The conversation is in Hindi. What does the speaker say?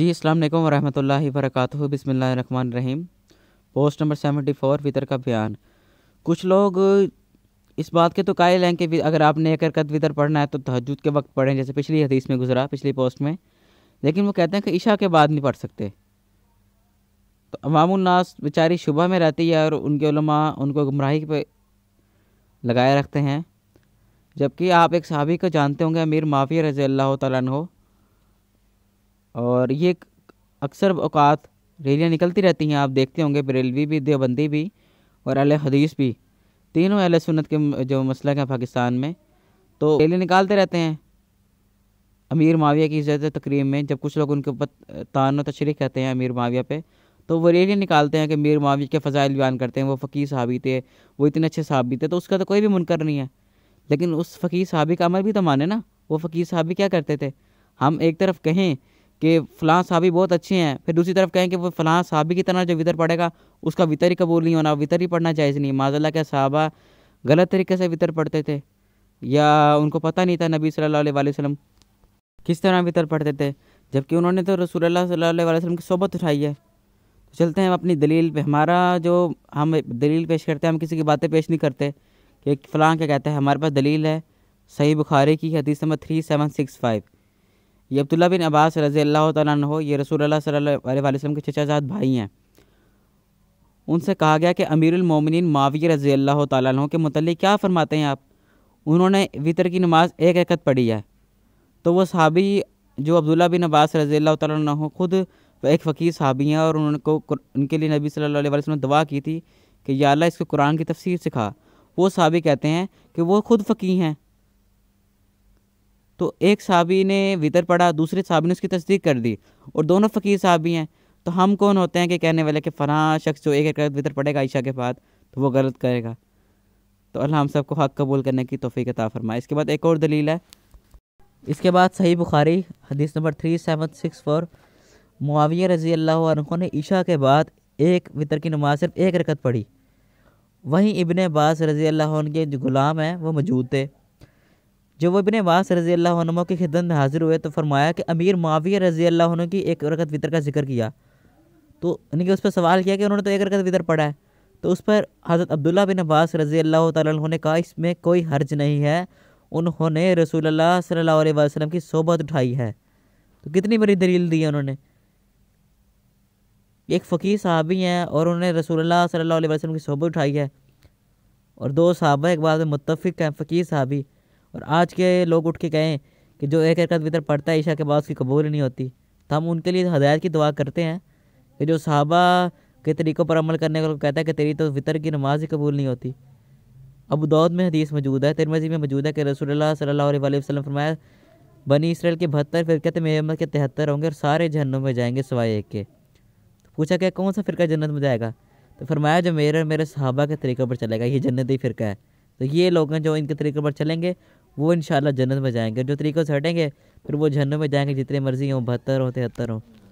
जी अल्लाम वरहमल वर्क बिसमान रहीम पोस्ट नंबर सेवेंटी फोर वितर का बयान कुछ लोग इस बात के तो कायल हैं कि अगर आपने एक हरकत वितर पढ़ना है तो तहजद के वक्त पढ़ें जैसे पिछली हदीस में गुजरा पिछली पोस्ट में लेकिन वो कहते हैं कि ईशा के बाद नहीं पढ़ सकते तो अवामनास बेचारी शुबह में रहती है और उनके उलमा उनको गुमराही पर लगाए रखते हैं जबकि आप एक सहाबी को जानते होंगे अमीर माफिया रज़ी अल्लाह तु और ये अक्सर अवकात रैलियाँ निकलती रहती हैं आप देखते होंगे बरेलवी भी देवबंदी भी और अल हदीस भी तीनों अल सुन्नत के जो मसलक हैं पाकिस्तान में तो रैलियाँ निकालते रहते हैं अमीर माविया की इज्जत तकरीब में जब कुछ लोग उनके ऊपर तान तशरी कहते हैं अमीर माविया पे तो वो रैलियाँ निकालते हैं कि अमीर माविया के फ़जाइल बयान करते हैं वो फ़कीर साहबी थे वो इतने अच्छे साहबी थे तो उसका तो कोई भी मुनकर नहीं है लेकिन उस फ़कीर साहबी का अमल भी तो माने ना वो फ़कीर साहबी क्या करते थे हम एक तरफ कहें कि फ़लाँ साहबी बहुत अच्छे हैं फिर दूसरी तरफ कहें कि वो फ़लाँ साहबी की तरह जो वितर पढ़ेगा उसका वितर ही कबूल नहीं होना वितर ही पढ़ना जायज़ नहीं माजल्ला के साहबा गलत तरीके से वितर पढ़ते थे या उनको पता नहीं था नबी सल्लल्लाहु अलैहि वसल्लम किस तरह वितर पढ़ते थे जबकि उन्होंने तो रसूल सल्लल्लाहु अलैहि वसल्लम की सोबत उठाई है तो चलते हैं अपनी दलील पर हमारा जो हम दलील पेश करते हैं हम किसी की बातें पेश नहीं करते कि फ़लाँ क्या कहते हैं हमारे पास दलील है सही बुखारी की हदीस number three seven six five ये अब्दुल्ला बिन अब्बास रज़ी अल्लाह तह ये रसूल सल्ला वसल्लम के चचाजाद भाई हैं उनसे कहा गया कि अमीरमिन माविय रज़ी अल्लाह तह के मतलब क्या फ़रमाते हैं आप उन्होंने वितर की नमाज़ एक एकत पढ़ी है तो वह सहाबी जो अब्दुल्ला बिन अब्बास रज़ी अल्लाह तह खुद एक फ़कीर सहाबी हैं और उनको उनके लिए नबी सल्लल्लाहु अलैहि वसल्लम ने दुआ की थी कि या अल्लाह इसको कुरान की तफसीर सिखा वो सहाबी कहते हैं कि वो खुद फ़कीर हैं तो एक साहबी ने वितर पढ़ा दूसरे साहबी ने उसकी तस्दीक कर दी और दोनों फ़कीर साहबी हैं तो हम कौन होते हैं कि कहने वाले कि फ़लाँ शख्स जो एक एक वितर पढ़ेगा ईशा के बाद तो वो गलत करेगा तो अल्लाह हम सबको हक़ कबूल करने की तोफ़ी ता फरमाए इसके बाद एक और दलील है इसके बाद सही बुखारी हदीस number three seven six four Muawiya रज़ी अल्लाह ने ईशा के बाद एक वितर की नमाज सिर्फ एक रकत पढ़ी वहीं इबन बास रज़ी अल्लाह के जो ग़ुलाम हैं वो मौजूद थे जब वो अपने वास रजी अल्लाह की खिदत में हाजिर हुए तो फरमाया कि अमीर माविया रजी अल्लाह की एक रकत वितर का जिक्र किया तो यानी कि उस पर सवाल किया कि उन्होंने तो एक रकत वितर पढ़ा है तो उस पर हज़रत अब्दुल्ला बिन अब्बास रजी अल्लाह तु ने कहा इसमें कोई हर्ज नहीं है उन्होंने रसूल सल्ला वसलम की सोबत उठाई है तो कितनी बड़ी दलील दी है उन्होंने एक फ़कीर साहबी हैं और उन्होंने रसूल सल्ला वसलम की सोबत उठाई है और दो साहबा एक बात में मुतफ़ हैं फ़कीर साहबी और आज के लोग उठ के कहें कि जो एक एक भीतर पढ़ता है ईशा के बाद उसकी कबूल नहीं होती तो हम उनके लिए हदायत की दुआ करते हैं कि जो साहबा के तरीक़ों पर अमल करने को कहता है कि तेरी तो वितर की नमाज ही कबूल नहीं होती अब दौद में हदीस मौजूद है तिरमजी में मौजूद है कि रसूलुल्लाह सल्लल्लाहु अलैहि वसल्लम फरमाया बनी इसराइल के बहत्तर फ़िरकत तो मेरे उम्र के तिहत्तर होंगे और सारे जहनों में जाएंगे सवाए एक के तो पूछा गया कौन सा फ़िरका जन्नत में जाएगा तो फरमाया जो मेरे और मेरे सहाबा के तरीक़ों पर चलेगा ये जन्नत ही फ़िरका है तो ये लोग हैं जो इनके तरीक़ों पर चलेंगे वो इन जन्नत में जाएंगे जो तरीक़ों से हटेंगे फिर वो जन्नत में जाएंगे जितने मर्जी हों बहत्तर हों तिहत्तर हों